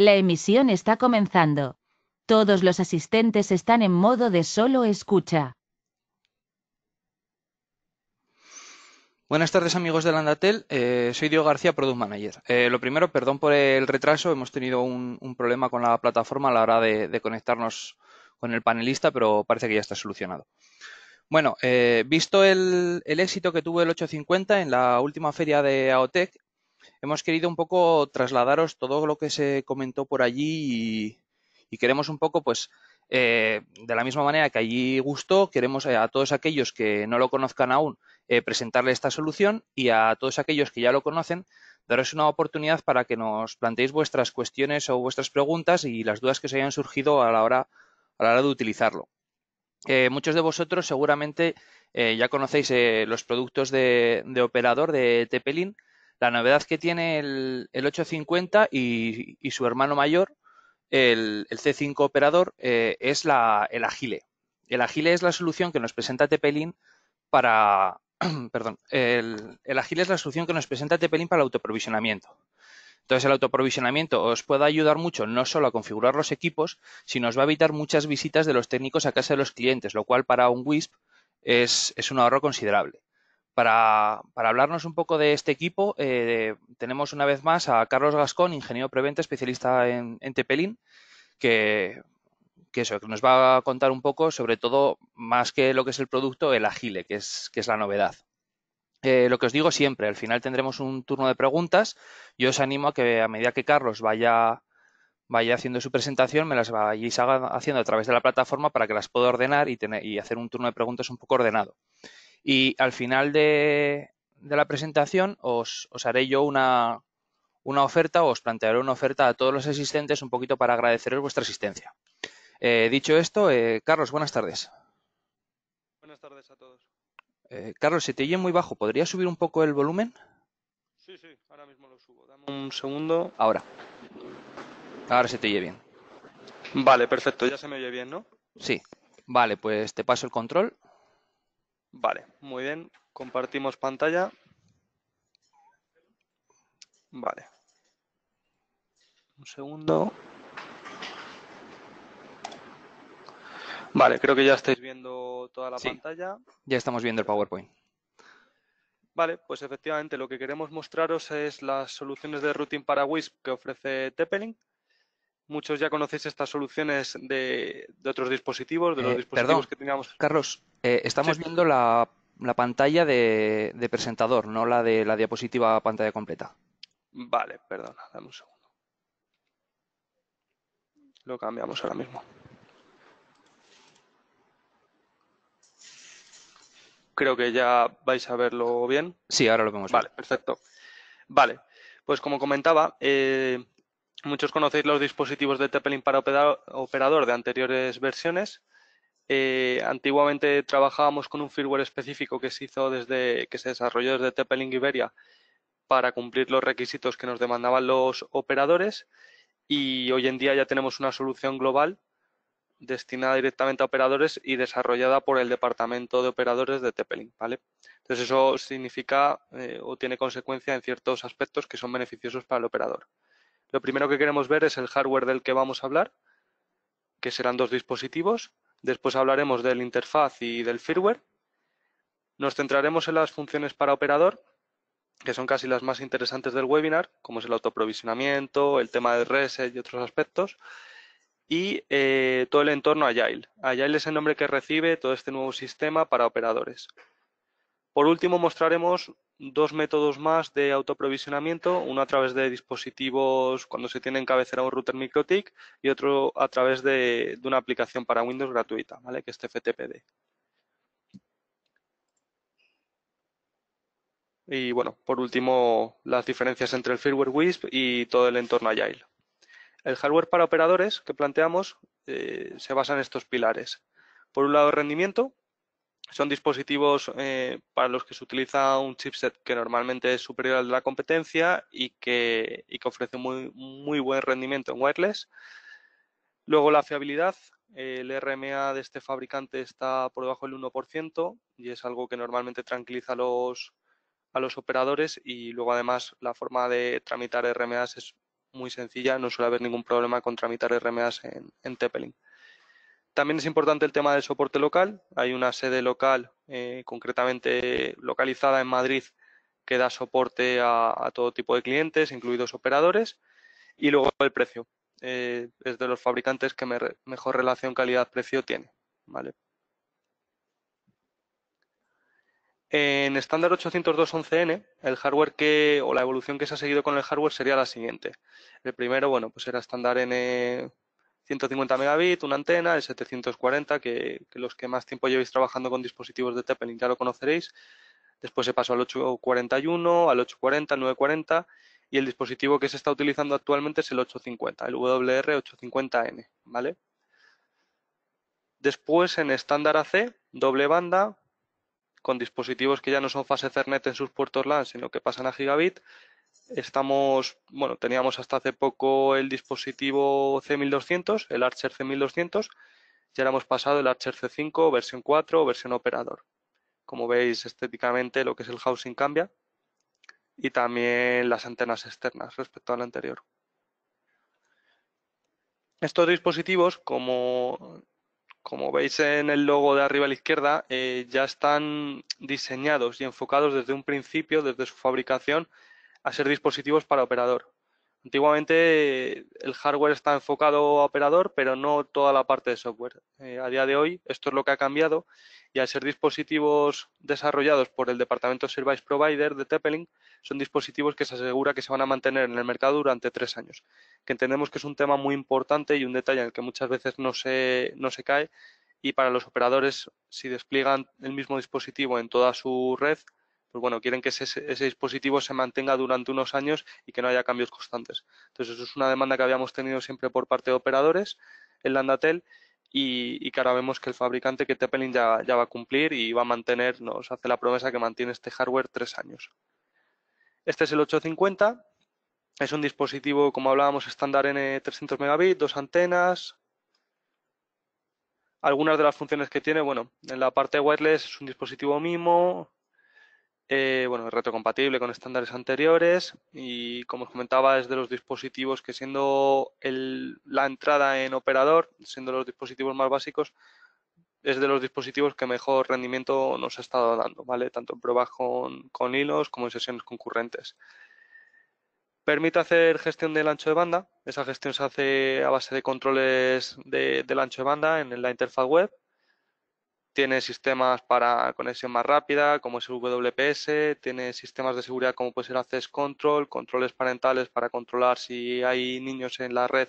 La emisión está comenzando. Todos los asistentes están en modo de solo escucha. Buenas tardes amigos de Landatel, eh, soy Diego García, Product Manager. Eh, lo primero, perdón por el retraso, hemos tenido un, problema con la plataforma a la hora de, conectarnos con el panelista, pero parece que ya está solucionado. Bueno, eh, visto el, el, éxito que tuvo el 850 en la última feria de AOTEC, hemos querido un poco trasladaros todo lo que se comentó por allí y, queremos un poco, pues, eh, de la misma manera que allí gustó, queremos eh, a todos aquellos que no lo conozcan aún eh, presentarle esta solución y a todos aquellos que ya lo conocen, daros una oportunidad para que nos planteéis vuestras cuestiones o vuestras preguntas y las dudas que os hayan surgido a la hora, a la hora de utilizarlo. muchos de vosotros seguramente ya conocéis los productos de, operador de Tepelin la novedad que tiene el, 850 y, su hermano mayor, el, C5 operador, eh, es la, el Agile. El Agile es la solución que nos presenta Tepelin para. perdón. El, Agile es la solución que nos presenta Tepelin para el autoprovisionamiento. Entonces, el autoprovisionamiento os puede ayudar mucho no solo a configurar los equipos, sino os va a evitar muchas visitas de los técnicos a casa de los clientes, lo cual para un WISP es un ahorro considerable. Para, hablarnos un poco de este equipo, eh, tenemos una vez más a Carlos Gascón, ingeniero prevente, especialista en, en Tepelín, que, nos va a contar un poco, sobre todo, más que lo que es el producto, el agile, que es, la novedad. Eh, lo que os digo siempre, al final tendremos un turno de preguntas. Yo os animo a que a medida que Carlos vaya, vaya haciendo su presentación, me las vayáis haciendo a través de la plataforma para que las pueda ordenar y hacer un turno de preguntas un poco ordenado. Y al final de, la presentación os, haré yo una, oferta o os plantearé una oferta a todos los asistentes un poquito para agradeceros vuestra asistencia. Eh, dicho esto, eh, Carlos, buenas tardes. Buenas tardes a todos. Eh, Carlos, se te oye muy bajo. ¿Podrías subir un poco el volumen? Sí, sí, ahora mismo lo subo. Dame un segundo. Ahora. Ahora se te oye bien. Vale, perfecto. Ya se me oye bien, ¿no? Sí. Vale, pues te paso el control. Vale, muy bien. Compartimos pantalla. Vale. Un segundo. Vale, creo que ya estáis viendo toda la pantalla. Ya estamos viendo el PowerPoint. Vale, pues efectivamente lo que queremos mostraros es las soluciones de routing para WISP que ofrece Teppelin. Muchos ya conocéis estas soluciones de, otros dispositivos, de los eh, dispositivos que teníamos. Carlos, eh, estamos viendo la, pantalla de, presentador, no la de la diapositiva pantalla completa. Vale, perdona, dame un segundo. Lo cambiamos ahora mismo. Creo que ya vais a verlo bien. Sí, ahora lo vemos. Vale, perfecto. Vale, pues como comentaba, eh, Muchos conocéis los dispositivos de Tepelin para operador de anteriores versiones. Eh, antiguamente trabajábamos con un firmware específico que se hizo desde que se desarrolló desde Tepelin Iberia para cumplir los requisitos que nos demandaban los operadores y hoy en día ya tenemos una solución global destinada directamente a operadores y desarrollada por el departamento de operadores de Tepelin, Entonces eso significa eh, o tiene consecuencia en ciertos aspectos que son beneficiosos para el operador. Lo primero que queremos ver es el hardware del que vamos a hablar, que serán dos dispositivos. Después hablaremos del interfaz y del firmware. Nos centraremos en las funciones para operador, que son casi las más interesantes del webinar, como es el autoprovisionamiento, el tema de reset y otros aspectos, y eh, todo el entorno Agile. Agile es el nombre que recibe todo este nuevo sistema para operadores. Por último, mostraremos dos métodos más de autoprovisionamiento, uno a través de dispositivos cuando se tiene en cabecera un router MikroTik y otro a través de, una aplicación para Windows gratuita, ¿vale? que es FTPD. Y bueno, por último, las diferencias entre el firmware WISP y todo el entorno Agile. El hardware para operadores que planteamos eh, se basa en estos pilares. Por un lado, rendimiento, son dispositivos eh, para los que se utiliza un chipset que normalmente es superior al de la competencia y que, y que ofrece muy, muy buen rendimiento en wireless. Luego la fiabilidad, el RMA de este fabricante está por debajo del 1% y es algo que normalmente tranquiliza a los, a los operadores y luego además la forma de tramitar RMAs es muy sencilla, no suele haber ningún problema con tramitar RMAs en, en también es importante el tema del soporte local. Hay una sede local, eh, concretamente localizada en Madrid, que da soporte a, todo tipo de clientes, incluidos operadores. Y luego el precio. Eh, es de los fabricantes que mejor relación calidad-precio tiene. ¿vale? En estándar 802.11n, el hardware que, o la evolución que se ha seguido con el hardware sería la siguiente. El primero, bueno, pues era estándar N 150 megabit una antena, el 740, que, que, los que más tiempo llevéis trabajando con dispositivos de Teppelin ya lo conoceréis. Después se pasó al 841, al 840, al 940 y el dispositivo que se está utilizando actualmente es el 850, el WR850N, ¿vale? Después en estándar AC, doble banda, con dispositivos que ya no son fase Ethernet en sus puertos LAN, sino que pasan a gigabit, Estamos, bueno, teníamos hasta hace poco el dispositivo C1200, el Archer C1200, ya hemos pasado el Archer C5, versión 4, versión operador. Como veis, estéticamente lo que es el housing cambia y también las antenas externas respecto al anterior. Estos dispositivos, como, veis en el logo de arriba a la izquierda, eh, ya están diseñados y enfocados desde un principio, desde su fabricación, a ser dispositivos para operador. Antiguamente eh, el hardware está enfocado a operador, pero no toda la parte de software. Eh, a día de hoy esto es lo que ha cambiado y al ser dispositivos desarrollados por el Departamento Service Provider de Teppeling, son dispositivos que se asegura que se van a mantener en el mercado durante tres años, que entendemos que es un tema muy importante y un detalle en el que muchas veces no se cae y para los operadores, si despliegan el mismo dispositivo en toda su red, pues bueno, quieren que ese, dispositivo se mantenga durante unos años y que no haya cambios constantes. Entonces, eso es una demanda que habíamos tenido siempre por parte de operadores, en Landatel, y, que ahora vemos que el fabricante, que Tepelin ya, ya va a cumplir y va a mantener, nos hace la promesa que mantiene este hardware tres años. Este es el 850. Es un dispositivo, como hablábamos, estándar N300 megabit, dos antenas, algunas de las funciones que tiene, bueno, en la parte wireless es un dispositivo MIMO, eh, bueno, es retrocompatible con estándares anteriores y, como os comentaba, es de los dispositivos que siendo la entrada en operador, siendo los dispositivos más básicos, es de los dispositivos que mejor rendimiento nos ha estado dando, ¿vale? Tanto en pruebas con, hilos como en sesiones concurrentes. Permite hacer gestión del ancho de banda. Esa gestión se hace a base de controles del ancho de banda en la interfaz web tiene sistemas para conexión más rápida, como es el WPS, tiene sistemas de seguridad como puede ser Access Control, controles parentales para controlar si hay niños en la red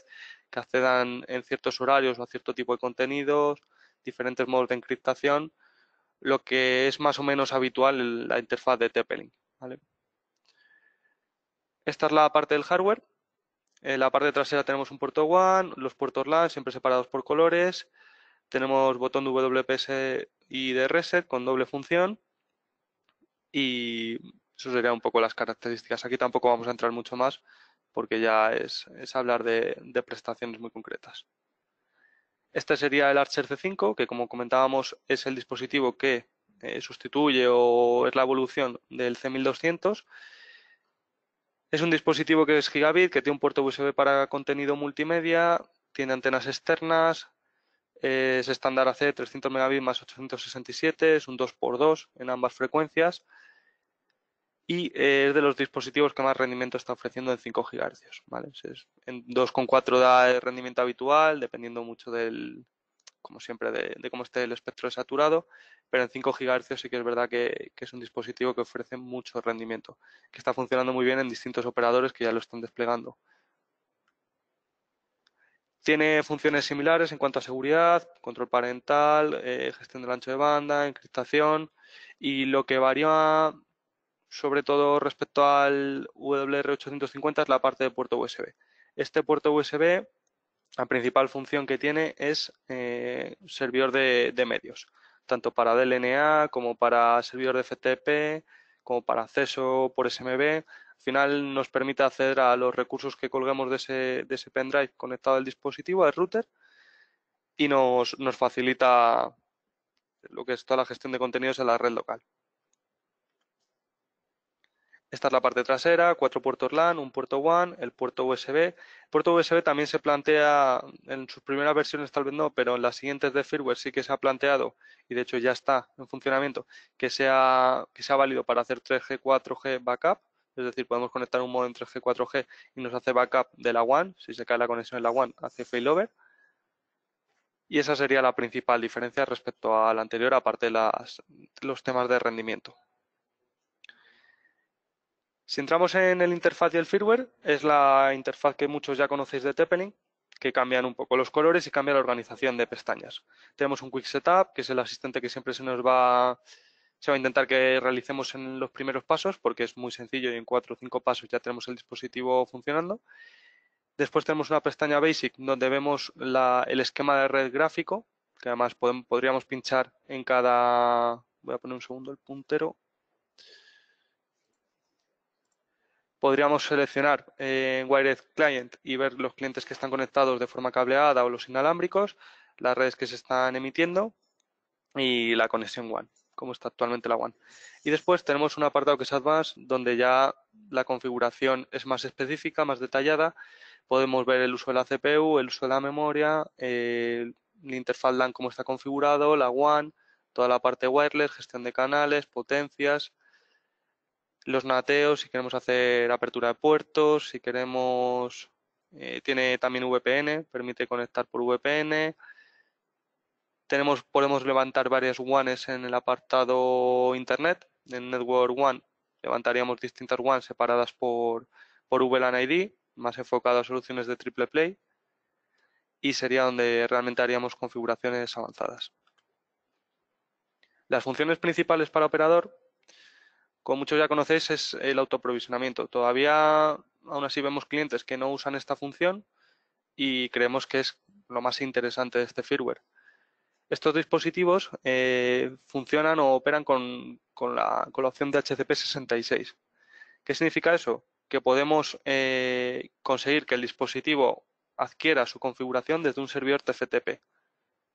que accedan en ciertos horarios o a cierto tipo de contenidos, diferentes modos de encriptación, lo que es más o menos habitual en la interfaz de tp Esta es la parte del hardware. En la parte trasera tenemos un puerto WAN, los puertos LAN siempre separados por colores, tenemos botón WPS y de reset con doble función y eso sería un poco las características. Aquí tampoco vamos a entrar mucho más porque ya es, hablar de, prestaciones muy concretas. Este sería el Archer C5, que como comentábamos es el dispositivo que eh, sustituye o es la evolución del C1200. Es un dispositivo que es gigabit, que tiene un puerto USB para contenido multimedia, tiene antenas externas, es estándar AC 300 megabits más 867, es un 2x2 en ambas frecuencias y eh, es de los dispositivos que más rendimiento está ofreciendo en 5 GHz. ¿vale? en 2,4 da el rendimiento habitual, dependiendo mucho del, como siempre, de, cómo esté el espectro saturado, pero en 5 GHz sí que es verdad que, es un dispositivo que ofrece mucho rendimiento, que está funcionando muy bien en distintos operadores que ya lo están desplegando. Tiene funciones similares en cuanto a seguridad, control parental, eh, gestión del ancho de banda, encriptación y lo que varía sobre todo respecto al WR850 es la parte de puerto USB. Este puerto USB, la principal función que tiene es eh, servidor de, de, medios, tanto para DLNA como para servidor de FTP, como para acceso por SMB final nos permite acceder a los recursos que colgamos de ese, de ese pendrive conectado al dispositivo, al router, y nos, facilita lo que es toda la gestión de contenidos en la red local. Esta es la parte trasera, cuatro puertos LAN, un puerto WAN, el puerto USB. El puerto USB también se plantea, en sus primeras versiones tal vez no, pero en las siguientes de firmware sí que se ha planteado, y de hecho ya está en funcionamiento, que sea, que sea válido para hacer 3G, 4G, backup es decir, podemos conectar un modo 3G, 4G y nos hace backup de la WAN, si se cae la conexión en la WAN hace failover. Y esa sería la principal diferencia respecto a la anterior, aparte de los temas de rendimiento. Si entramos en el interfaz y el firmware, es la interfaz que muchos ya conocéis de Teppelin, que cambian un poco los colores y cambia la organización de pestañas. Tenemos un Quick Setup, que es el asistente que siempre se nos va se va a intentar que realicemos en los primeros pasos porque es muy sencillo y en cuatro o cinco pasos ya tenemos el dispositivo funcionando. Después tenemos una pestaña Basic donde vemos el esquema de red gráfico, que además podríamos pinchar en cada... Voy a poner un segundo el puntero. Podríamos seleccionar en eh, Client y ver los clientes que están conectados de forma cableada o los inalámbricos, las redes que se están emitiendo y la conexión WAN como está actualmente la One. Y después tenemos un apartado que es Advanced, donde ya la configuración es más específica, más detallada. Podemos ver el uso de la CPU, el uso de la memoria, ...el interfaz LAN, cómo está configurado, la One, toda la parte wireless, gestión de canales, potencias, los nateos, si queremos hacer apertura de puertos, si queremos... Eh, tiene también VPN, permite conectar por VPN, podemos levantar varias WANs en el apartado Internet, en Network One. Levantaríamos distintas WANs separadas por, por VLAN ID, más enfocado a soluciones de triple play. Y sería donde realmente haríamos configuraciones avanzadas. Las funciones principales para operador, como muchos ya conocéis, es el autoprovisionamiento. Todavía, aún así, vemos clientes que no usan esta función y creemos que es lo más interesante de este firmware. Estos dispositivos eh, funcionan o operan con, la, opción de HCP66. ¿Qué significa eso? Que podemos eh, conseguir que el dispositivo adquiera su configuración desde un servidor TFTP.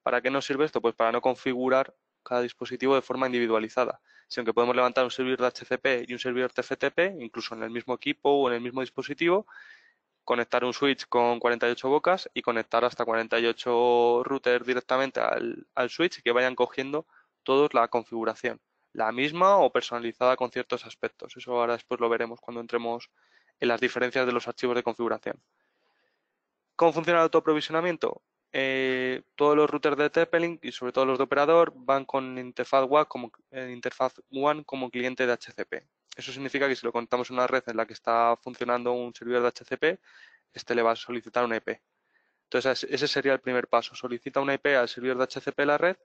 ¿Para qué nos sirve esto? Pues para no configurar cada dispositivo de forma individualizada, sino que podemos levantar un servidor de HCP y un servidor TFTP, incluso en el mismo equipo o en el mismo dispositivo, conectar un switch con 48 bocas y conectar hasta 48 routers directamente al, al switch que vayan cogiendo todos la configuración, la misma o personalizada con ciertos aspectos. Eso ahora después lo veremos cuando entremos en las diferencias de los archivos de configuración. ¿Cómo funciona el autoprovisionamiento? Eh, todos los routers de tp y sobre todo los de operador van con interfaz WAN como, eh, interfaz WAN como cliente de HCP. Eso significa que si lo contamos en una red en la que está funcionando un servidor de HCP, este le va a solicitar una IP. E Entonces, ese sería el primer paso. Solicita una IP e al servidor de HCP la red,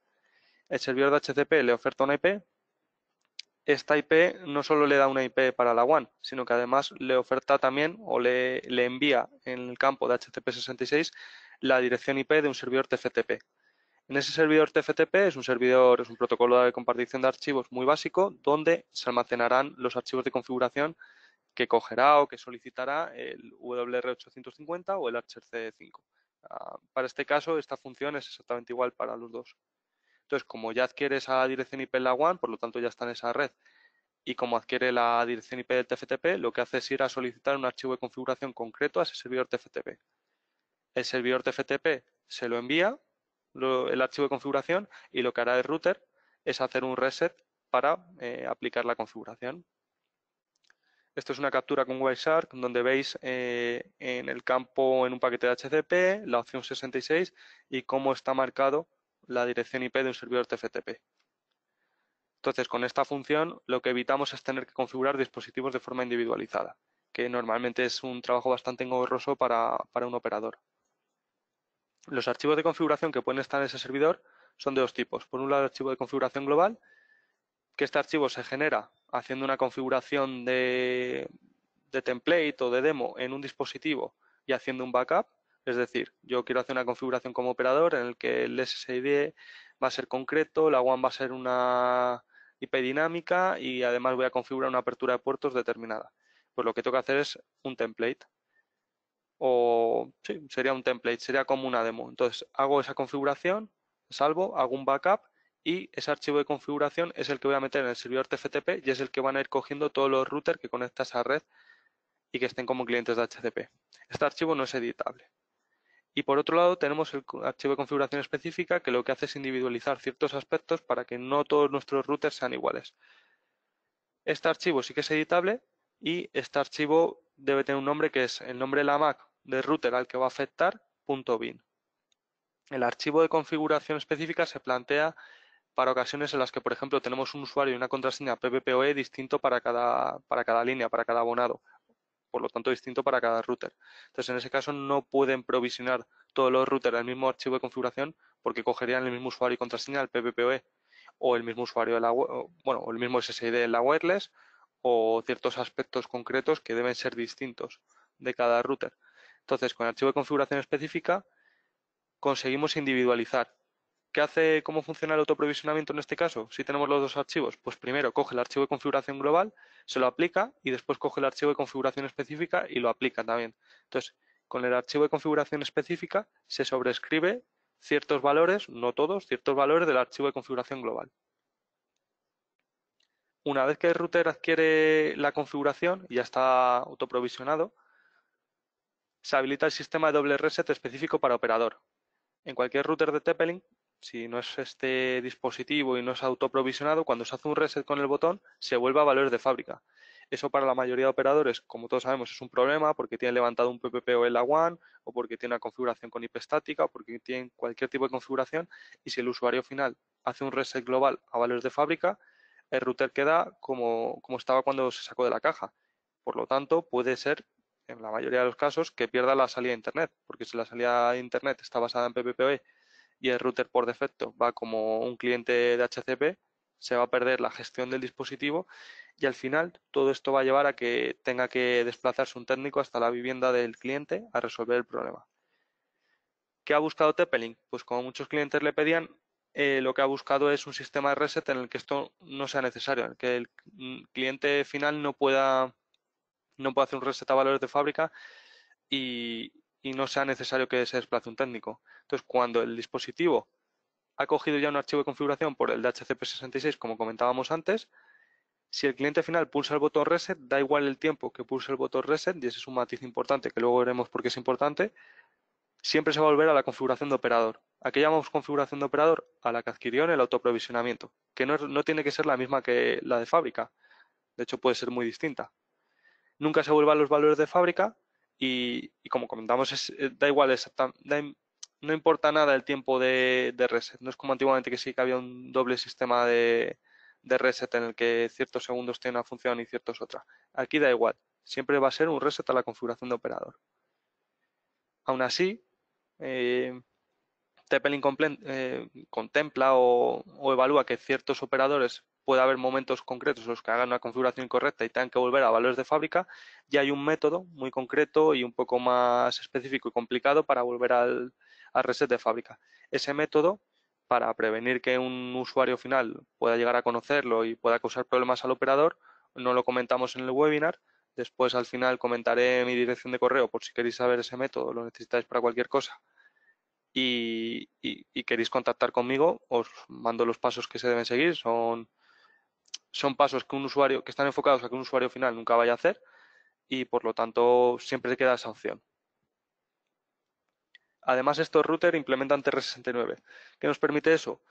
el servidor de HCP le oferta una IP, e esta IP no solo le da una IP para la WAN, sino que además le oferta también o le, envía en el campo de HTTP 66 la dirección IP de un servidor TFTP. En ese servidor TFTP es un servidor, es un protocolo de compartición de archivos muy básico donde se almacenarán los archivos de configuración que cogerá o que solicitará el WR850 o el HRC5. Ah, para este caso, esta función es exactamente igual para los dos. Entonces, como ya adquiere esa dirección IP en la WAN, por lo tanto ya está en esa red, y como adquiere la dirección IP del TFTP, lo que hace es ir a solicitar un archivo de configuración concreto a ese servidor TFTP. El servidor TFTP se lo envía el archivo de configuración y lo que hará el router es hacer un reset para eh, aplicar la configuración. Esto es una captura con Wireshark donde veis eh, en el campo en un paquete de HCP la opción 66 y cómo está marcado la dirección IP de un servidor TFTP. Entonces, con esta función lo que evitamos es tener que configurar dispositivos de forma individualizada, que normalmente es un trabajo bastante engorroso para un operador. Los archivos de configuración que pueden estar en ese servidor son de dos tipos. Por un lado, el archivo de configuración global, que este archivo se genera haciendo una configuración de, template o de demo en un dispositivo y haciendo un backup. Es decir, yo quiero hacer una configuración como operador en el que el SSID va a ser concreto, la WAN va a ser una IP dinámica y además voy a configurar una apertura de puertos determinada. Pues lo que tengo que hacer es un template o sí, sería un template, sería como una demo. Entonces hago esa configuración, salvo, hago un backup y ese archivo de configuración es el que voy a meter en el servidor TFTP y es el que van a ir cogiendo todos los routers que conectas a esa red y que estén como clientes de HTTP. Este archivo no es editable. Y por otro lado tenemos el archivo de configuración específica que lo que hace es individualizar ciertos aspectos para que no todos nuestros routers sean iguales. Este archivo sí que es editable y este archivo debe tener un nombre que es el nombre de la MAC de router al que va a afectar, punto .bin. El archivo de configuración específica se plantea para ocasiones en las que, por ejemplo, tenemos un usuario y una contraseña PPPoE distinto para cada, para cada línea, para cada abonado, por lo tanto distinto para cada router. Entonces, en ese caso no pueden provisionar todos los routers el mismo archivo de configuración porque cogerían el mismo usuario y contraseña al PPPoE o el mismo usuario bueno, el mismo SSID en la wireless o ciertos aspectos concretos que deben ser distintos de cada router. Entonces, con el archivo de configuración específica conseguimos individualizar. ¿Qué hace, cómo funciona el autoprovisionamiento en este caso? Si tenemos los dos archivos, pues primero coge el archivo de configuración global, se lo aplica y después coge el archivo de configuración específica y lo aplica también. Entonces, con el archivo de configuración específica se sobrescribe ciertos valores, no todos, ciertos valores del archivo de configuración global. Una vez que el router adquiere la configuración y ya está autoprovisionado, se habilita el sistema de doble reset específico para operador. En cualquier router de Teppelin, si no es este dispositivo y no es autoprovisionado, cuando se hace un reset con el botón, se vuelve a valores de fábrica. Eso para la mayoría de operadores, como todos sabemos, es un problema porque tiene levantado un PPP o el wan o porque tiene una configuración con IP estática o porque tiene cualquier tipo de configuración y si el usuario final hace un reset global a valores de fábrica, el router queda como, como estaba cuando se sacó de la caja. Por lo tanto, puede ser en la mayoría de los casos, que pierda la salida de Internet, porque si la salida de Internet está basada en PPPoE y el router por defecto va como un cliente de HCP, se va a perder la gestión del dispositivo y al final todo esto va a llevar a que tenga que desplazarse un técnico hasta la vivienda del cliente a resolver el problema. ¿Qué ha buscado Teppelink? Pues como muchos clientes le pedían, eh, lo que ha buscado es un sistema de reset en el que esto no sea necesario, en el que el mm, cliente final no pueda no puede hacer un reset a valores de fábrica y, no sea necesario que se desplace un técnico. Entonces, cuando el dispositivo ha cogido ya un archivo de configuración por el DHCP66, como comentábamos antes, si el cliente final pulsa el botón reset, da igual el tiempo que pulse el botón reset, y ese es un matiz importante que luego veremos por qué es importante, siempre se va a volver a la configuración de operador. ¿A llamamos configuración de operador? A la que adquirió en el autoprovisionamiento, que no tiene que ser la misma que la de fábrica. De hecho, puede ser muy distinta nunca se vuelvan los valores de fábrica y, como comentamos, eh, da igual no importa nada el tiempo de, reset. No es como antiguamente que sí que había un doble sistema de, reset en el que ciertos segundos tienen una función y ciertos otra. Aquí da igual, siempre va a ser un reset a la configuración de operador. Aún así, eh, eh contempla o, evalúa que ciertos operadores puede haber momentos concretos en los que hagan una configuración incorrecta y tengan que volver a valores de fábrica, ya hay un método muy concreto y un poco más específico y complicado para volver al, reset de fábrica. Ese método, para prevenir que un usuario final pueda llegar a conocerlo y pueda causar problemas al operador, no lo comentamos en el webinar. Después, al final, comentaré mi dirección de correo por si queréis saber ese método, lo necesitáis para cualquier cosa. Y, y, queréis contactar conmigo, os mando los pasos que se deben seguir. Son son pasos que un usuario, que están enfocados a que un usuario final nunca vaya a hacer y por lo tanto siempre queda esa opción. Además, estos routers implementan TR69. ¿Qué nos permite eso?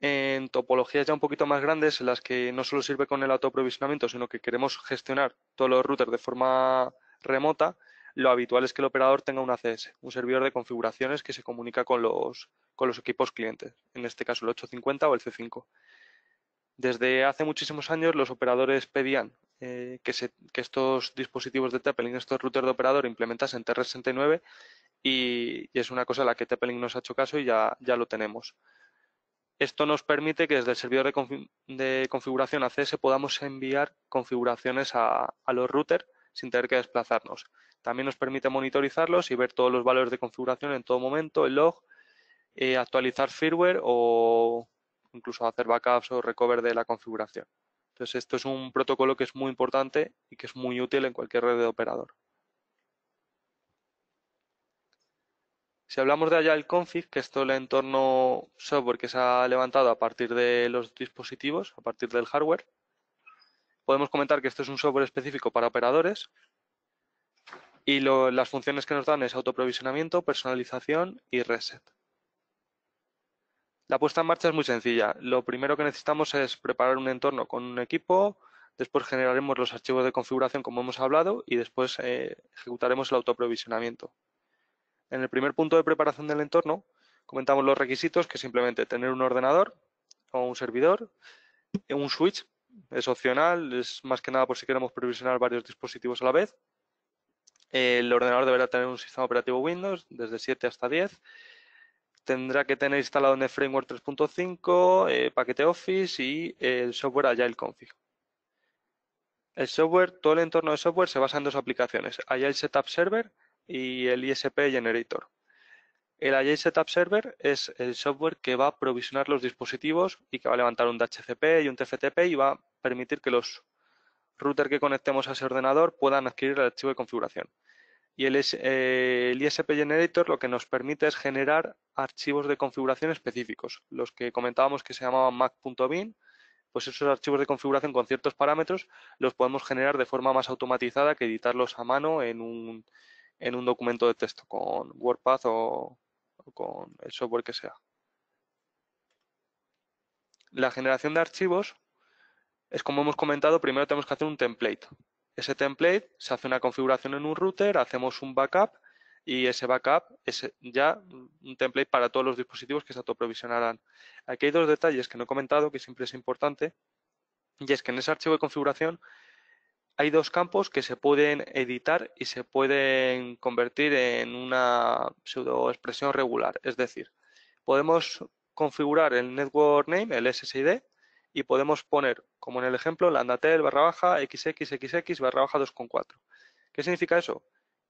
En topologías ya un poquito más grandes, en las que no solo sirve con el autoprovisionamiento, sino que queremos gestionar todos los routers de forma remota, lo habitual es que el operador tenga un ACS, un servidor de configuraciones que se comunica con los, con los equipos clientes, en este caso el 850 o el C5. Desde hace muchísimos años los operadores pedían eh, que, estos dispositivos de Teppelin, estos routers de operador, implementasen TR69 y, es una cosa a la que Teppelin nos ha hecho caso y ya, ya lo tenemos. Esto nos permite que desde el servidor de, configuración ACS podamos enviar configuraciones a, los routers sin tener que desplazarnos. También nos permite monitorizarlos y ver todos los valores de configuración en todo momento, el log, eh, actualizar firmware o incluso hacer backups o recover de la configuración. Entonces, esto es un protocolo que es muy importante y que es muy útil en cualquier red de operador. Si hablamos de el Config, que es todo el entorno software que se ha levantado a partir de los dispositivos, a partir del hardware, podemos comentar que esto es un software específico para operadores y las funciones que nos dan es autoprovisionamiento, personalización y reset. La puesta en marcha es muy sencilla. Lo primero que necesitamos es preparar un entorno con un equipo, después generaremos los archivos de configuración como hemos hablado y después eh, ejecutaremos el autoprovisionamiento. En el primer punto de preparación del entorno comentamos los requisitos que simplemente tener un ordenador o un servidor, un switch es opcional, es más que nada por si queremos provisionar varios dispositivos a la vez. El ordenador deberá tener un sistema operativo Windows desde 7 hasta 10 tendrá que tener instalado en el framework 3.5, eh, paquete Office y el software Agile Config. El software, todo el entorno de software se basa en dos aplicaciones, Agile Setup Server y el ISP Generator. El Agile Setup Server es el software que va a provisionar los dispositivos y que va a levantar un DHCP y un TFTP y va a permitir que los routers que conectemos a ese ordenador puedan adquirir el archivo de configuración. Y el, eh, ISP Generator lo que nos permite es generar archivos de configuración específicos. Los que comentábamos que se llamaban mac.bin, pues esos archivos de configuración con ciertos parámetros los podemos generar de forma más automatizada que editarlos a mano en un, documento de texto con WordPath o con el software que sea. La generación de archivos es como hemos comentado, primero tenemos que hacer un template ese template, se hace una configuración en un router, hacemos un backup y ese backup es ya un template para todos los dispositivos que se autoprovisionarán. Aquí hay dos detalles que no he comentado que siempre es importante y es que en ese archivo de configuración hay dos campos que se pueden editar y se pueden convertir en una pseudoexpresión regular. Es decir, podemos configurar el network name, el SSID, y podemos poner, como en el ejemplo, landatel barra baja xxxx barra baja 2.4. ¿Qué significa eso?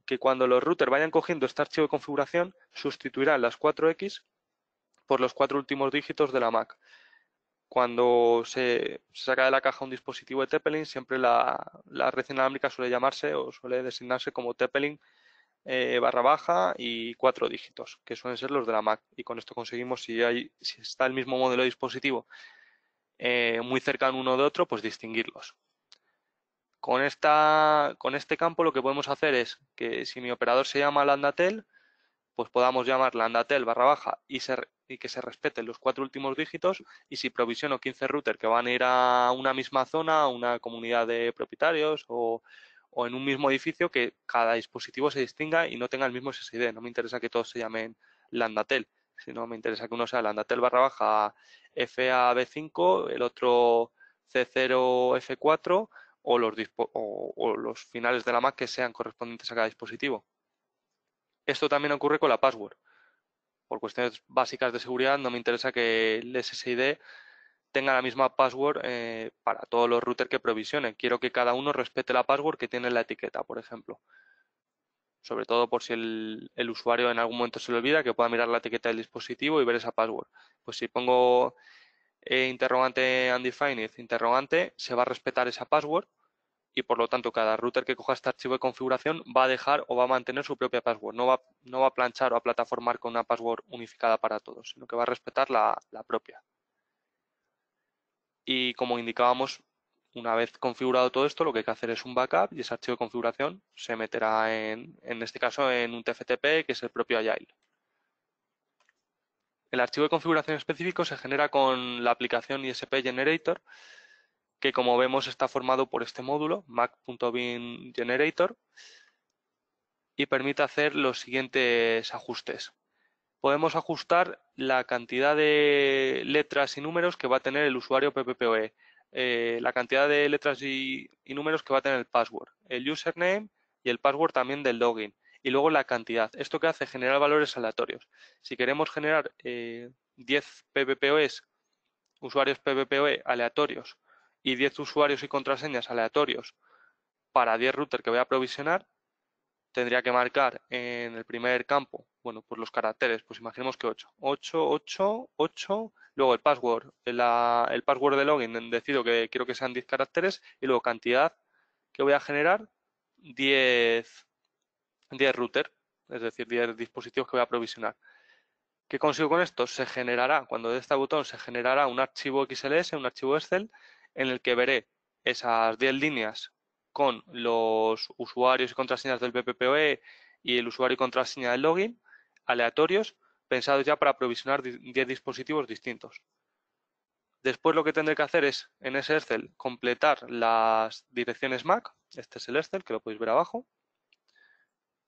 Que cuando los routers vayan cogiendo este archivo de configuración, sustituirán las 4x por los cuatro últimos dígitos de la MAC. Cuando se, saca de la caja un dispositivo de tp siempre la, red inalámbrica suele llamarse o suele designarse como tp eh, barra baja y cuatro dígitos, que suelen ser los de la Mac. Y con esto conseguimos, si, hay, si está el mismo modelo de dispositivo eh, muy cerca uno de otro, pues distinguirlos. Con, esta, con este campo lo que podemos hacer es que si mi operador se llama Landatel, pues podamos llamar Landatel barra baja y, ser y que se respeten los cuatro últimos dígitos y si provisiono 15 routers que van a ir a una misma zona, a una comunidad de propietarios o, o en un mismo edificio que cada dispositivo se distinga y no tenga el mismo SSID. No me interesa que todos se llamen Landatel si no me interesa que uno sea el andatel barra baja FAB5, el otro C0F4 o los, los finales de la Mac que sean correspondientes a cada dispositivo. Esto también ocurre con la password. Por cuestiones básicas de seguridad no me interesa que el SSID tenga la misma password eh, para todos los routers que provisionen. Quiero que cada uno respete la password que tiene la etiqueta, por ejemplo sobre todo por si el, usuario en algún momento se le olvida, que pueda mirar la etiqueta del dispositivo y ver esa password. Pues si pongo eh, interrogante undefined, interrogante, se va a respetar esa password y por lo tanto cada router que coja este archivo de configuración va a dejar o va a mantener su propia password. No va, no va a planchar o a plataformar con una password unificada para todos, sino que va a respetar la, la propia. Y como indicábamos, una vez configurado todo esto, lo que hay que hacer es un backup y ese archivo de configuración se meterá en, en este caso en un TFTP, que es el propio Agile. El archivo de configuración específico se genera con la aplicación ISP Generator, que como vemos está formado por este módulo, mac.bin.generator, generator, y permite hacer los siguientes ajustes. Podemos ajustar la cantidad de letras y números que va a tener el usuario PPPoE. Eh, la cantidad de letras y, números que va a tener el password, el username y el password también del login. Y luego la cantidad. Esto que hace generar valores aleatorios. Si queremos generar eh, 10 usuarios PPPoE aleatorios y 10 usuarios y contraseñas aleatorios para 10 routers que voy a provisionar, tendría que marcar en el primer campo, bueno, pues los caracteres, pues imaginemos que 8. 8, 8, 8, luego el password, la, el password de login, decido que quiero que sean 10 caracteres y luego cantidad que voy a generar, 10, 10 router, es decir, 10 dispositivos que voy a provisionar. ¿Qué consigo con esto? Se generará, cuando de este botón, se generará un archivo XLS, un archivo Excel, en el que veré esas 10 líneas con los usuarios y contraseñas del PPPoE y el usuario y contraseña del login aleatorios pensados ya para provisionar 10 dispositivos distintos. Después lo que tendré que hacer es en ese Excel completar las direcciones MAC. Este es el Excel que lo podéis ver abajo.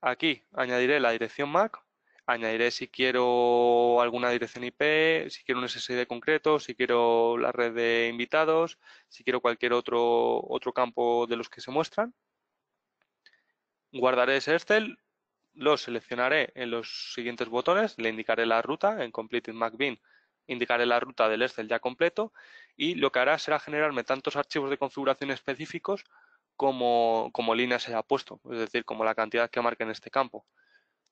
Aquí añadiré la dirección MAC añadiré si quiero alguna dirección IP, si quiero un SSID concreto, si quiero la red de invitados, si quiero cualquier otro, otro campo de los que se muestran. Guardaré ese Excel, lo seleccionaré en los siguientes botones, le indicaré la ruta, en Completed MacBean indicaré la ruta del Excel ya completo y lo que hará será generarme tantos archivos de configuración específicos como, como líneas haya puesto, es decir, como la cantidad que marque en este campo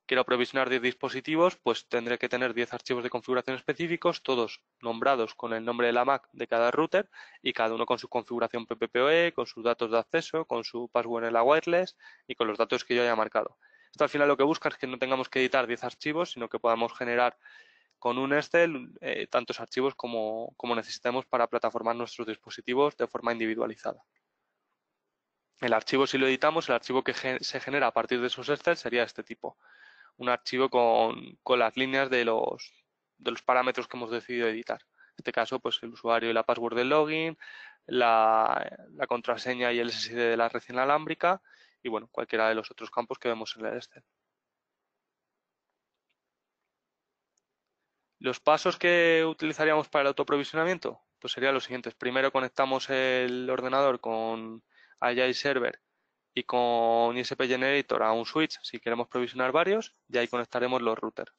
quiero provisionar 10 dispositivos, pues tendré que tener 10 archivos de configuración específicos, todos nombrados con el nombre de la MAC de cada router y cada uno con su configuración PPPoE, con sus datos de acceso, con su password en la wireless y con los datos que yo haya marcado. Esto al final lo que busca es que no tengamos que editar 10 archivos, sino que podamos generar con un Excel eh, tantos archivos como, como necesitemos para plataformar nuestros dispositivos de forma individualizada. El archivo, si lo editamos, el archivo que se genera a partir de esos Excel sería este tipo un archivo con, las líneas de los, de los parámetros que hemos decidido editar. En este caso, pues el usuario y la password del login, la, contraseña y el SSID de la red inalámbrica y bueno, cualquiera de los otros campos que vemos en el Excel. Los pasos que utilizaríamos para el autoprovisionamiento pues serían los siguientes. Primero conectamos el ordenador con AI Server y con ISP Generator a un switch si queremos provisionar varios y ahí conectaremos los routers.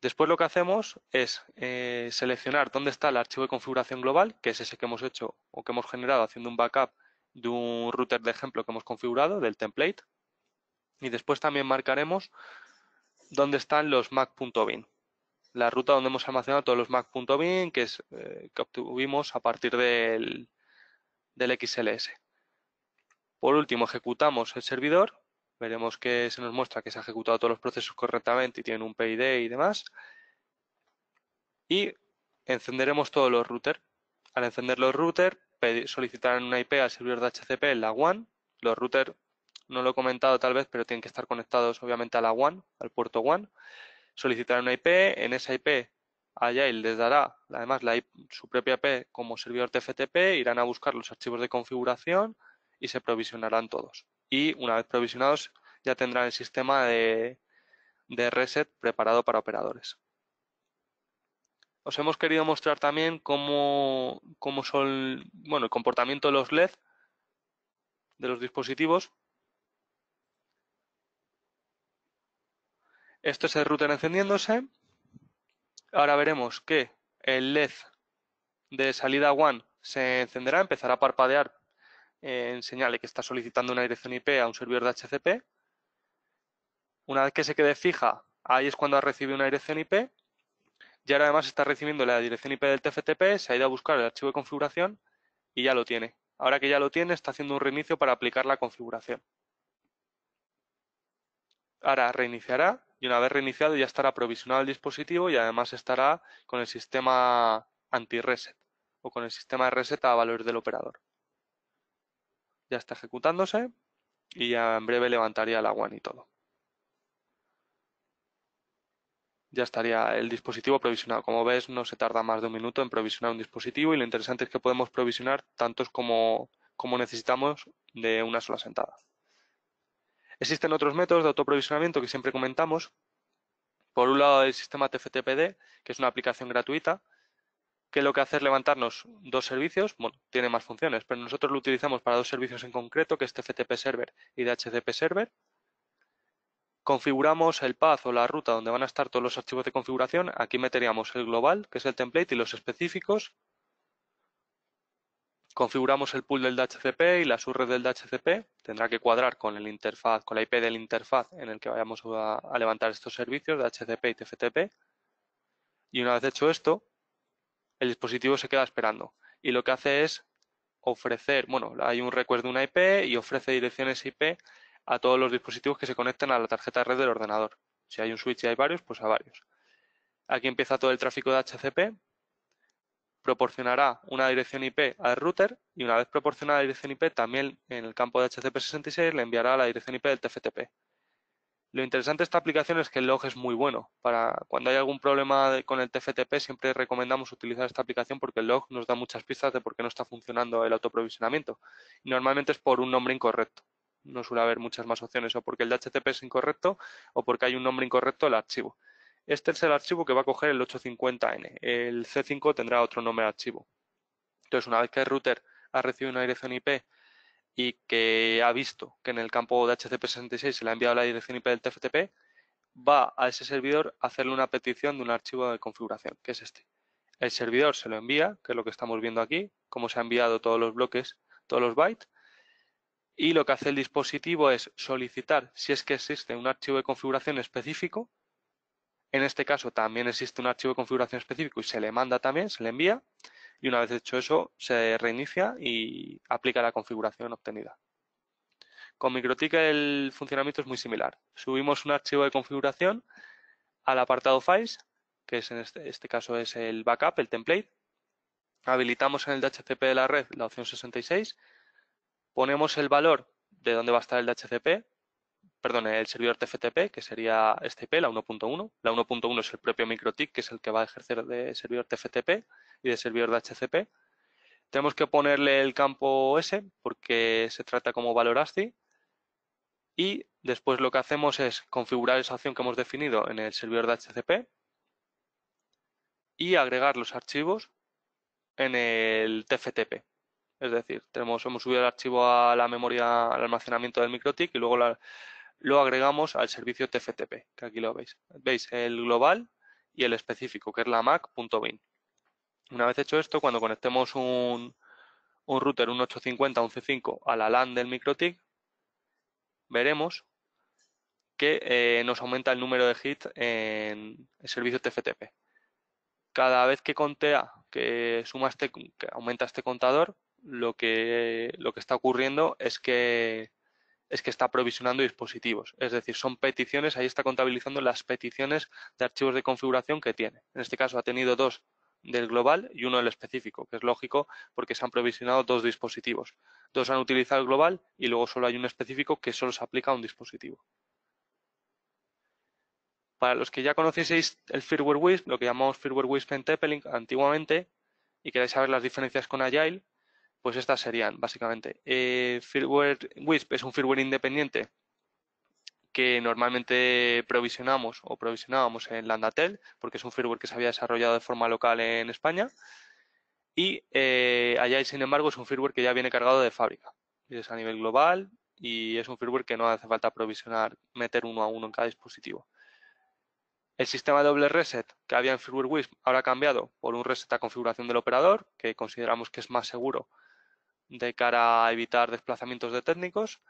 Después lo que hacemos es eh, seleccionar dónde está el archivo de configuración global, que es ese que hemos hecho o que hemos generado haciendo un backup de un router de ejemplo que hemos configurado, del template. Y después también marcaremos dónde están los mac.bin, la ruta donde hemos almacenado todos los mac.bin que, eh, que obtuvimos a partir del, del XLS. Por último, ejecutamos el servidor. Veremos que se nos muestra que se han ejecutado todos los procesos correctamente y tienen un PID y demás. Y encenderemos todos los routers. Al encender los routers, solicitarán una IP al servidor de HCP en la WAN. Los routers, no lo he comentado tal vez, pero tienen que estar conectados obviamente a la WAN, al puerto WAN. Solicitarán una IP. En esa IP Agile les dará además la su propia IP como servidor TFTP, irán a buscar los archivos de configuración, y se provisionarán todos. Y una vez provisionados ya tendrán el sistema de, de reset preparado para operadores. Os hemos querido mostrar también cómo, son, bueno, el comportamiento de los LED de los dispositivos. Esto es el router encendiéndose. Ahora veremos que el LED de salida one se encenderá, empezará a parpadear eh, en señale que está solicitando una dirección IP a un servidor de HCP. Una vez que se quede fija, ahí es cuando ha recibido una dirección IP. Y ahora además está recibiendo la dirección IP del TFTP, se ha ido a buscar el archivo de configuración y ya lo tiene. Ahora que ya lo tiene, está haciendo un reinicio para aplicar la configuración. Ahora reiniciará y una vez reiniciado ya estará provisionado el dispositivo y además estará con el sistema anti-reset o con el sistema de reset a valores del operador ya está ejecutándose y ya en breve levantaría la agua y todo. Ya estaría el dispositivo provisionado. Como ves, no se tarda más de un minuto en provisionar un dispositivo y lo interesante es que podemos provisionar tantos como, como necesitamos de una sola sentada. Existen otros métodos de autoprovisionamiento que siempre comentamos. Por un lado, el sistema TFTPD, que es una aplicación gratuita que lo que hace es levantarnos dos servicios? Bueno, tiene más funciones, pero nosotros lo utilizamos para dos servicios en concreto, que es TFTP Server y DHCP Server. Configuramos el path o la ruta donde van a estar todos los archivos de configuración. Aquí meteríamos el global, que es el template, y los específicos. Configuramos el pool del DHCP y la subred del DHCP. Tendrá que cuadrar con el interfaz, con la IP del interfaz en el que vayamos a, levantar estos servicios, de DHCP y TFTP. Y una vez hecho esto, el dispositivo se queda esperando. Y lo que hace es ofrecer, bueno, hay un request de una IP y ofrece direcciones IP a todos los dispositivos que se conecten a la tarjeta de red del ordenador. Si hay un switch y hay varios, pues a varios. Aquí empieza todo el tráfico de HCP. Proporcionará una dirección IP al router y una vez proporcionada la dirección IP, también en el campo de HCP66 le enviará la dirección IP del TFTP. Lo interesante de esta aplicación es que el log es muy bueno. Para cuando hay algún problema con el TFTP siempre recomendamos utilizar esta aplicación porque el log nos da muchas pistas de por qué no está funcionando el autoprovisionamiento. normalmente es por un nombre incorrecto. No suele haber muchas más opciones, o porque el DHTP es incorrecto o porque hay un nombre incorrecto del archivo. Este es el archivo que va a coger el 850N. El C5 tendrá otro nombre de archivo. Entonces, una vez que el router ha recibido una dirección IP y que ha visto que en el campo de HCP66 se le ha enviado la dirección IP del TFTP, va a ese servidor a hacerle una petición de un archivo de configuración, que es este. El servidor se lo envía, que es lo que estamos viendo aquí, como se ha enviado todos los bloques, todos los bytes, y lo que hace el dispositivo es solicitar si es que existe un archivo de configuración específico. En este caso también existe un archivo de configuración específico y se le manda también, se le envía y una vez hecho eso se reinicia y aplica la configuración obtenida. Con MicroTicket el funcionamiento es muy similar. Subimos un archivo de configuración al apartado Files, que es en este, este caso es el backup, el template. Habilitamos en el DHCP de la red la opción 66. Ponemos el valor de dónde va a estar el DHCP, perdón, el servidor TFTP, que sería este la 1.1. La 1.1 es el propio MikroTik, que es el que va a ejercer de servidor TFTP y de servidor de HCP. Tenemos que ponerle el campo S porque se trata como valor ASCII. Y después lo que hacemos es configurar esa opción que hemos definido en el servidor de HCP y agregar los archivos en el TFTP. Es decir, tenemos, hemos subido el archivo a la memoria, al almacenamiento del MikroTik y luego la, lo agregamos al servicio TFTP, que aquí lo veis. Veis el global y el específico, que es la MAC.bin. Una vez hecho esto, cuando conectemos un, router, un 850, un C5 a la LAN del MicroTIC, veremos que eh, nos aumenta el número de hits en el servicio TFTP. Cada vez que contea, que suma este, que aumenta este contador, lo que, lo que está ocurriendo es que es que está provisionando dispositivos. Es decir, son peticiones, ahí está contabilizando las peticiones de archivos de configuración que tiene. En este caso ha tenido dos del global y uno del específico, que es lógico porque se han provisionado dos dispositivos. Dos han utilizado el global y luego solo hay un específico que solo se aplica a un dispositivo. Para los que ya conocéis el Firmware Wisp, lo que llamamos Firmware Wisp en antiguamente, y queréis saber las diferencias con Agile, pues estas serían, básicamente. Eh, firmware Wisp es un firmware independiente que normalmente provisionamos o provisionábamos en Landatel, porque es un firmware que se había desarrollado de forma local en España. Y eh, sin embargo, es un firmware que ya viene cargado de fábrica. es a nivel global y es un firmware que no hace falta provisionar, meter uno a uno en cada dispositivo. El sistema doble reset que había en Firmware Wisp ahora ha cambiado por un reset a configuración del operador, que consideramos que es más seguro de cara a evitar desplazamientos de técnicos.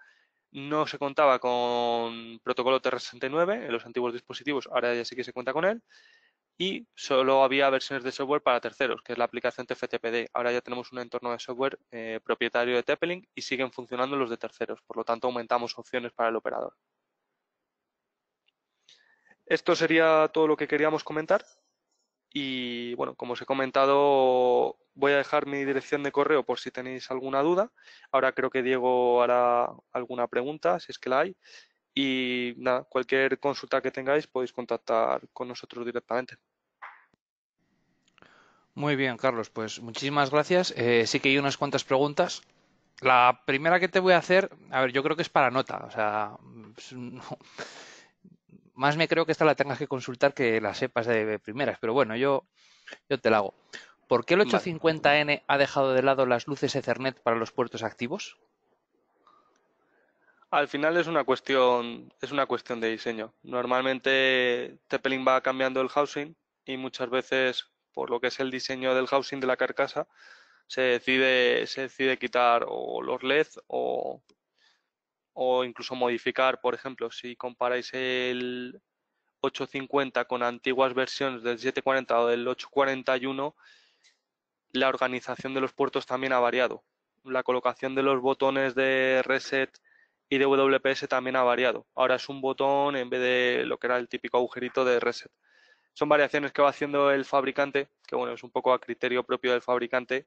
No se contaba con protocolo TR69 en los antiguos dispositivos, ahora ya sí que se cuenta con él. Y solo había versiones de software para terceros, que es la aplicación TFTPD. Ahora ya tenemos un entorno de software eh, propietario de Teppelink y siguen funcionando los de terceros. Por lo tanto, aumentamos opciones para el operador. Esto sería todo lo que queríamos comentar. Y bueno, como os he comentado, voy a dejar mi dirección de correo por si tenéis alguna duda. Ahora creo que Diego hará alguna pregunta, si es que la hay. Y nada, cualquier consulta que tengáis podéis contactar con nosotros directamente. Muy bien, Carlos, pues muchísimas gracias. Eh, sí que hay unas cuantas preguntas. La primera que te voy a hacer, a ver, yo creo que es para nota, o sea, más me creo que esta la tengas que consultar que la sepas de primeras, pero bueno, yo, yo te la hago. ¿Por qué el 850N ha dejado de lado las luces Ethernet para los puertos activos? Al final es una cuestión, es una cuestión de diseño. Normalmente Teppelin va cambiando el housing y muchas veces, por lo que es el diseño del housing de la carcasa, se decide, se decide quitar o los LED o, o incluso modificar, por ejemplo, si comparáis el 850 con antiguas versiones del 740 o del 841, la organización de los puertos también ha variado. La colocación de los botones de reset y de WPS también ha variado. Ahora es un botón en vez de lo que era el típico agujerito de reset. Son variaciones que va haciendo el fabricante, que bueno, es un poco a criterio propio del fabricante.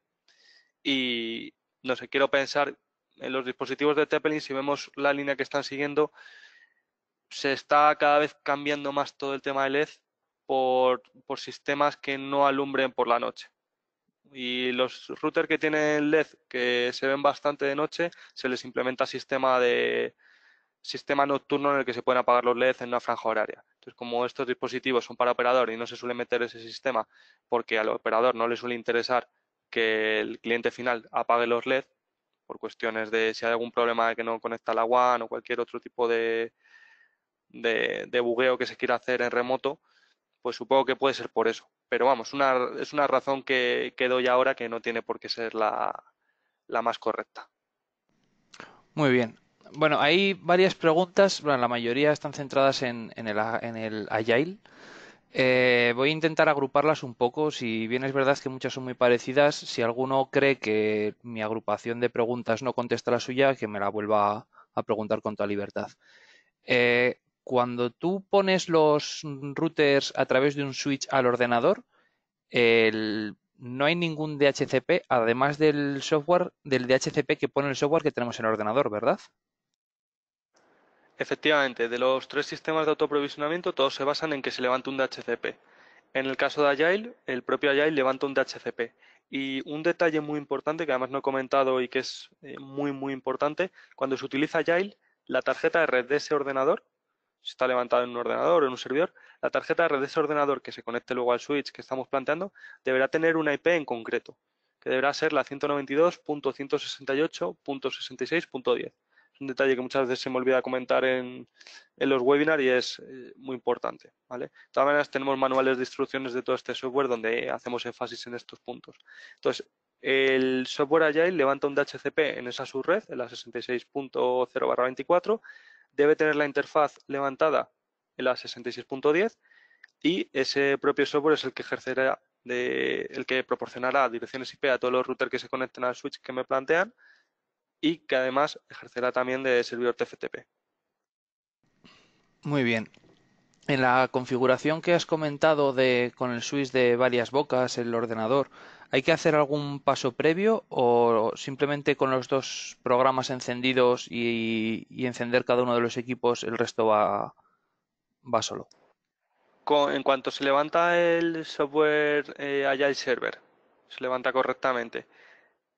Y no sé, quiero pensar en los dispositivos de Teppelin, si vemos la línea que están siguiendo, se está cada vez cambiando más todo el tema de LED por, sistemas que no alumbren por la noche. Y los routers que tienen LED, que se ven bastante de noche, se les implementa sistema de sistema nocturno en el que se pueden apagar los LEDs en una franja horaria. Entonces, como estos dispositivos son para operador y no se suele meter ese sistema porque al operador no le suele interesar que el cliente final apague los LED, por cuestiones de si hay algún problema de que no conecta la WAN o cualquier otro tipo de, de, bugueo que se quiera hacer en remoto, pues supongo que puede ser por eso. Pero vamos, es una razón que, doy ahora que no tiene por qué ser la, más correcta. Muy bien. Bueno, hay varias preguntas, bueno, la mayoría están centradas en, en, el, en el Agile. Eh, voy a intentar agruparlas un poco, si bien es verdad que muchas son muy parecidas, si alguno cree que mi agrupación de preguntas no contesta la suya, que me la vuelva a preguntar con toda libertad. Eh, cuando tú pones los routers a través de un switch al ordenador, no hay ningún DHCP, además del software, del DHCP que pone el software que tenemos en el ordenador, ¿verdad? Efectivamente, de los tres sistemas de autoprovisionamiento, todos se basan en que se levante un DHCP. En el caso de Agile, el propio Agile levanta un DHCP. Y un detalle muy importante, que además no he comentado y que es eh, muy, muy importante, cuando se utiliza Agile, la tarjeta de red de ese ordenador, si está levantado en un ordenador o en un servidor, la tarjeta de red de ese ordenador que se conecte luego al switch que estamos planteando, deberá tener una IP en concreto, que deberá ser la 192.168.66.10 un detalle que muchas veces se me olvida comentar en, en los webinars y es eh, muy importante. ¿vale? De todas maneras, tenemos manuales de instrucciones de todo este software donde hacemos énfasis en estos puntos. Entonces, el software Agile levanta un DHCP en esa subred, en la 66.0-24, debe tener la interfaz levantada en la 66.10 y ese propio software es el que ejercerá de, el que proporcionará direcciones IP a todos los routers que se conecten al switch que me plantean y que además ejercerá también de servidor TFTP. Muy bien. En la configuración que has comentado de, con el switch de varias bocas, el ordenador, ¿hay que hacer algún paso previo o simplemente con los dos programas encendidos y, encender cada uno de los equipos el resto va, va solo? en cuanto se levanta el software eh, Agile Server, se levanta correctamente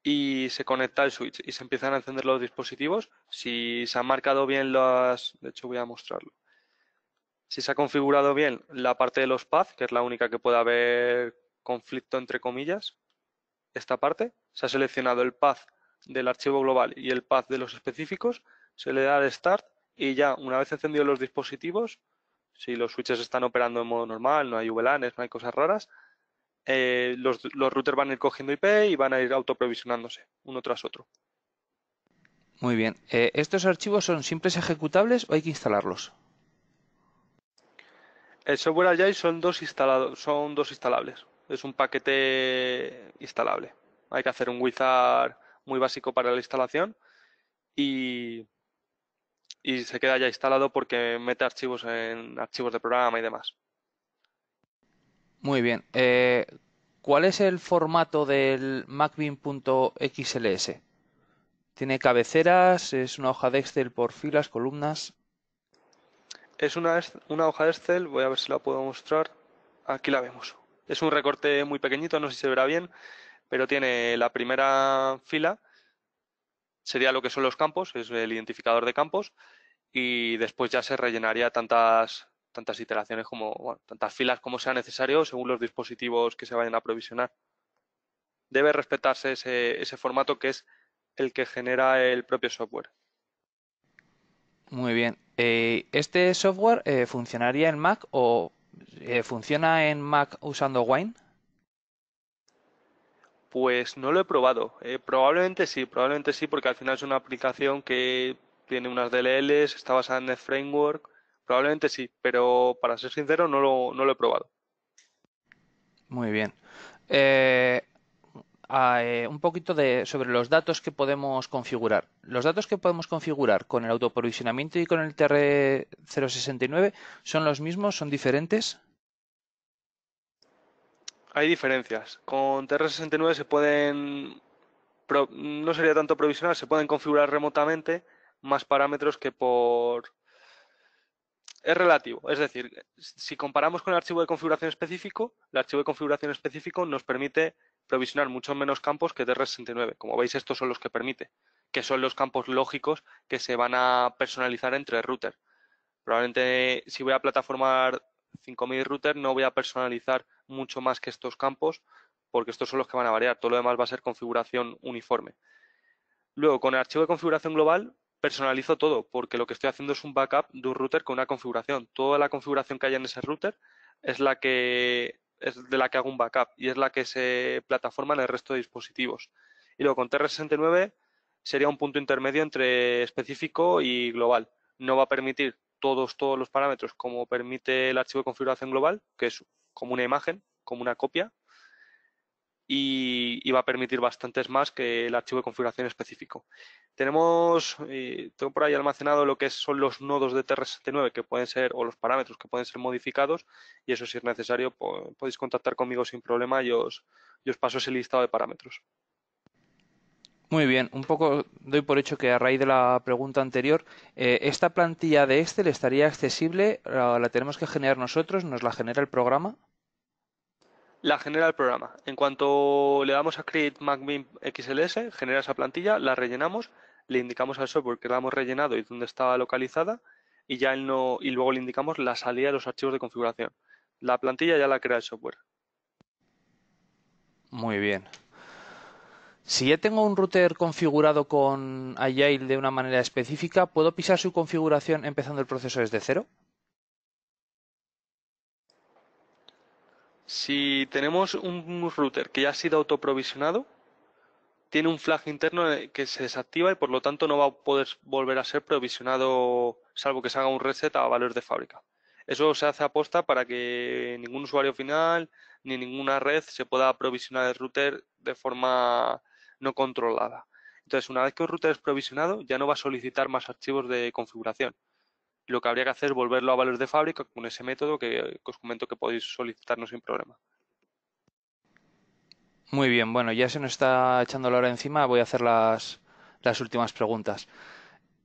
y se conecta el switch y se empiezan a encender los dispositivos. Si se han marcado bien las... De hecho, voy a mostrarlo. Si se ha configurado bien la parte de los paths, que es la única que puede haber conflicto entre comillas, esta parte, se ha seleccionado el path del archivo global y el path de los específicos, se le da al start y ya una vez encendidos los dispositivos, si los switches están operando en modo normal, no hay VLANs, no hay cosas raras, eh, los, routers van a ir cogiendo IP y van a ir autoprovisionándose uno tras otro. Muy bien. Eh, ¿Estos archivos son simples ejecutables o hay que instalarlos? El software Agile son dos, instalados, son dos instalables. Es un paquete instalable. Hay que hacer un wizard muy básico para la instalación y se queda ya instalado porque mete archivos en archivos de programa y demás. Muy bien. Eh, ¿Cuál es el formato del macbin.xls? ¿Tiene cabeceras? ¿Es una hoja de Excel por filas, columnas? Es una, una hoja de Excel, voy a ver si la puedo mostrar. Aquí la vemos. Es un recorte muy pequeñito, no sé si se verá bien, pero tiene la primera fila, sería lo que son los campos, es el identificador de campos, y después ya se rellenaría tantas tantas iteraciones como, bueno, tantas filas como sea necesario según los dispositivos que se vayan a provisionar. Debe respetarse ese, formato que es el que genera el propio software. Muy bien. Eh, ¿Este software eh, funcionaría en Mac o eh, funciona en Mac usando Wine? Pues no lo he probado. probablemente sí, probablemente sí, porque al final es una aplicación que tiene unas DLLs, está basada en el framework Probablemente sí, pero para ser sincero no lo, he probado. Muy bien. Eh, ah, eh, un poquito de, sobre los datos que podemos configurar. Los datos que podemos configurar con el autoprovisionamiento y con el TR069 son los mismos, son diferentes. Hay diferencias. Con TR69 se pueden, no sería tanto provisional, se pueden configurar remotamente más parámetros que por es relativo. Es decir, si comparamos con el archivo de configuración específico, el archivo de configuración específico nos permite provisionar muchos menos campos que TR69. Como veis, estos son los que permite, que son los campos lógicos que se van a personalizar entre router. Probablemente si voy a plataformar 5000 router no voy a personalizar mucho más que estos campos porque estos son los que van a variar. Todo lo demás va a ser configuración uniforme. Luego, con el archivo de configuración global personalizo todo, porque lo que estoy haciendo es un backup de un router con una configuración. Toda la configuración que haya en ese router es la que es de la que hago un backup y es la que se plataforma en el resto de dispositivos. Y luego con TR69 sería un punto intermedio entre específico y global. No va a permitir todos, todos los parámetros como permite el archivo de configuración global, que es como una imagen, como una copia, y, va a permitir bastantes más que el archivo de configuración específico. Tenemos, eh, tengo por ahí almacenado lo que son los nodos de tr 9 que pueden ser, o los parámetros que pueden ser modificados, y eso si es necesario podéis contactar conmigo sin problema y os, paso ese listado de parámetros. Muy bien, un poco doy por hecho que a raíz de la pregunta anterior, eh, esta plantilla de Excel estaría accesible, la tenemos que generar nosotros, nos la genera el programa la genera el programa. En cuanto le damos a create MacBeam XLS, genera esa plantilla, la rellenamos, le indicamos al software que la hemos rellenado y dónde estaba localizada y ya él no y luego le indicamos la salida de los archivos de configuración. La plantilla ya la crea el software. Muy bien. Si ya tengo un router configurado con Agile de una manera específica, ¿puedo pisar su configuración empezando el proceso desde cero? Si tenemos un router que ya ha sido autoprovisionado, tiene un flag interno que se desactiva y por lo tanto no va a poder volver a ser provisionado salvo que se haga un reset a valores de fábrica. Eso se hace aposta para que ningún usuario final ni ninguna red se pueda provisionar el router de forma no controlada. Entonces, una vez que un router es provisionado, ya no va a solicitar más archivos de configuración, lo que habría que hacer es volverlo a valores de fábrica con ese método que, os comento que podéis solicitarnos sin problema. Muy bien, bueno, ya se nos está echando la hora encima, voy a hacer las, últimas preguntas.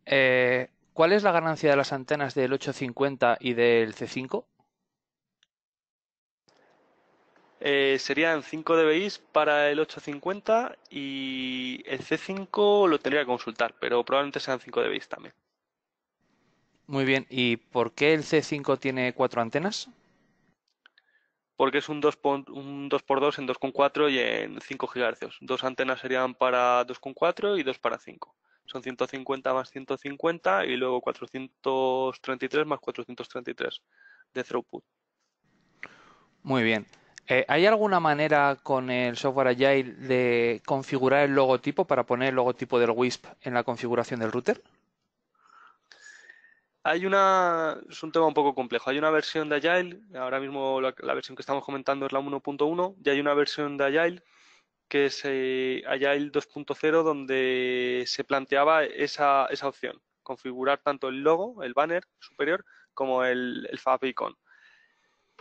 Eh, ¿Cuál es la ganancia de las antenas del 850 y del C5? Eh, serían 5 dBIs para el 850 y el C5 lo tendría que consultar, pero probablemente sean 5 dBIs también. Muy bien, ¿y por qué el C5 tiene cuatro antenas? Porque es un 2x2 en 2,4 y en 5 GHz. Dos antenas serían para 2,4 y dos para 5. Son 150 más 150 y luego 433 más 433 de throughput. Muy bien. Eh, ¿Hay alguna manera con el software Agile de configurar el logotipo para poner el logotipo del WISP en la configuración del router? Hay una, es un tema un poco complejo. Hay una versión de Agile, ahora mismo la, versión que estamos comentando es la 1.1, y hay una versión de Agile que es eh, Agile 2.0 donde se planteaba esa, opción, configurar tanto el logo, el banner superior, como el, el Icon.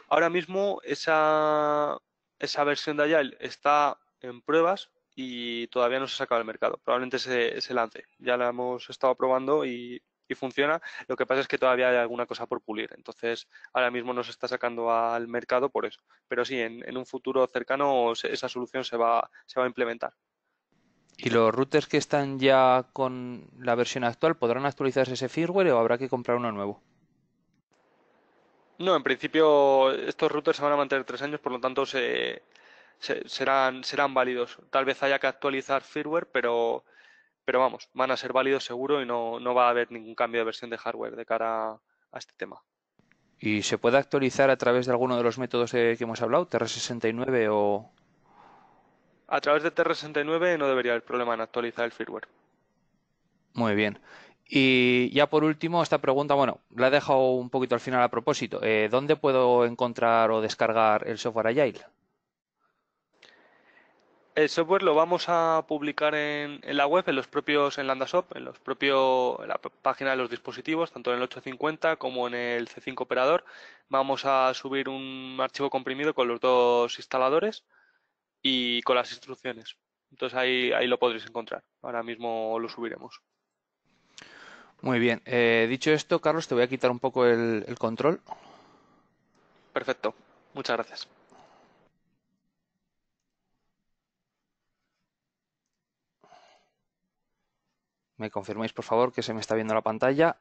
Ahora mismo esa, esa versión de Agile está en pruebas, y todavía no se ha sacado al mercado. Probablemente se, se, lance. Ya la hemos estado probando y funciona. Lo que pasa es que todavía hay alguna cosa por pulir. Entonces, ahora mismo no se está sacando al mercado por eso. Pero sí, en, un futuro cercano esa solución se va, se va a implementar. ¿Y los routers que están ya con la versión actual podrán actualizarse ese firmware o habrá que comprar uno nuevo? No, en principio estos routers se van a mantener tres años, por lo tanto se, serán, serán válidos. Tal vez haya que actualizar firmware, pero pero vamos, van a ser válidos seguro y no, va a haber ningún cambio de versión de hardware de cara a, este tema. ¿Y se puede actualizar a través de alguno de los métodos que hemos hablado, TR69 o...? A través de TR69 no debería haber problema en actualizar el firmware. Muy bien. Y ya por último, esta pregunta, bueno, la he dejado un poquito al final a propósito. Eh, ¿Dónde puedo encontrar o descargar el software Agile? El software lo vamos a publicar en, en la web, en los propios, en landasop en los propios, la página de los dispositivos, tanto en el 850 como en el C5 operador. Vamos a subir un archivo comprimido con los dos instaladores y con las instrucciones. Entonces ahí, ahí lo podréis encontrar. Ahora mismo lo subiremos. Muy bien. Eh, dicho esto, Carlos, te voy a quitar un poco el control. Perfecto. Muchas gracias. ¿Me confirmáis, por favor, que se me está viendo la pantalla?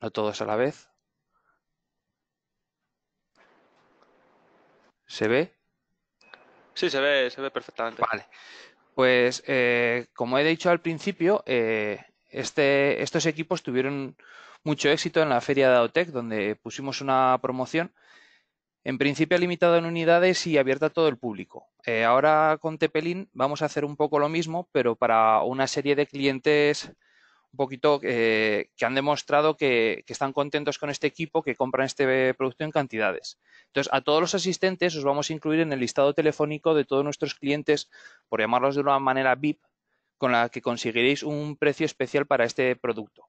No todos a la vez. ¿Se ve? Sí, se ve, se ve perfectamente. Vale. Pues eh, como he dicho al principio, eh, este, estos equipos tuvieron mucho éxito en la feria de AOTEC, donde pusimos una promoción en principio limitado en unidades y abierta a todo el público. Eh, ahora con Tepelín vamos a hacer un poco lo mismo, pero para una serie de clientes un poquito eh, que han demostrado que, que, están contentos con este equipo, que compran este producto en cantidades. Entonces, a todos los asistentes os vamos a incluir en el listado telefónico de todos nuestros clientes, por llamarlos de una manera VIP, con la que conseguiréis un precio especial para este producto.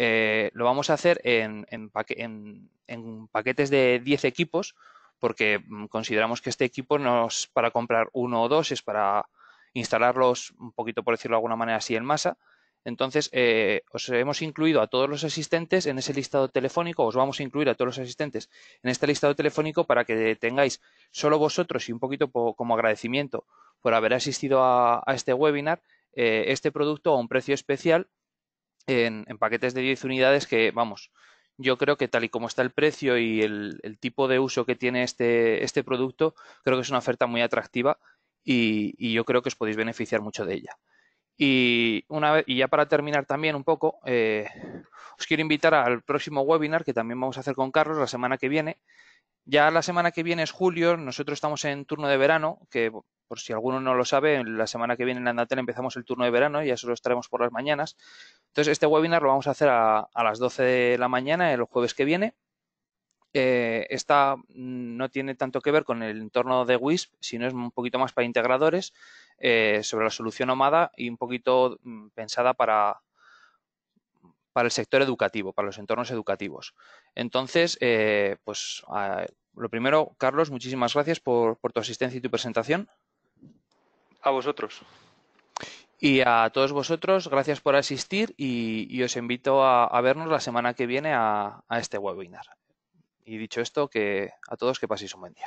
Eh, lo vamos a hacer en, paquetes de 10 equipos porque mm, consideramos que este equipo no es para comprar uno o dos, es para instalarlos un poquito, por decirlo de alguna manera, así en masa. Entonces, eh, os hemos incluido a todos los asistentes en ese listado telefónico, os vamos a incluir a todos los asistentes en este listado telefónico para que tengáis solo vosotros y un poquito como agradecimiento por haber asistido a, este webinar, eh, este producto a un precio especial en, paquetes de 10 unidades que, vamos, yo creo que tal y como está el precio y el, tipo de uso que tiene este, este, producto, creo que es una oferta muy atractiva y, yo creo que os podéis beneficiar mucho de ella. Y, una y ya para terminar también un poco, eh, os quiero invitar al próximo webinar que también vamos a hacer con Carlos la semana que viene, ya la semana que viene es julio, nosotros estamos en turno de verano, que por si alguno no lo sabe, la semana que viene en Andatel empezamos el turno de verano y eso lo estaremos por las mañanas. Entonces, este webinar lo vamos a hacer a, las 12 de la mañana, el jueves que viene. Eh, esta mm, no tiene tanto que ver con el entorno de WISP, sino es un poquito más para integradores eh, sobre la solución OMADA y un poquito mm, pensada para, para el sector educativo, para los entornos educativos. Entonces, eh, pues ah, lo primero, Carlos, muchísimas gracias por, tu asistencia y tu presentación. A vosotros. Y a todos vosotros, gracias por asistir y, os invito a, vernos la semana que viene a, a este webinar. Y dicho esto, que a todos que paséis un buen día.